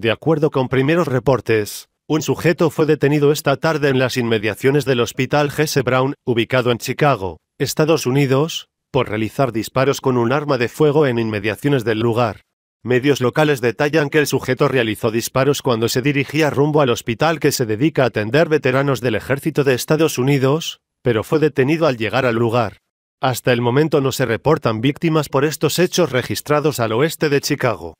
De acuerdo con primeros reportes, un sujeto fue detenido esta tarde en las inmediaciones del Hospital Jesse Brown, ubicado en Chicago, Estados Unidos, por realizar disparos con un arma de fuego en inmediaciones del lugar. Medios locales detallan que el sujeto realizó disparos cuando se dirigía rumbo al hospital que se dedica a atender veteranos del ejército de Estados Unidos, pero fue detenido al llegar al lugar. Hasta el momento no se reportan víctimas por estos hechos registrados al oeste de Chicago.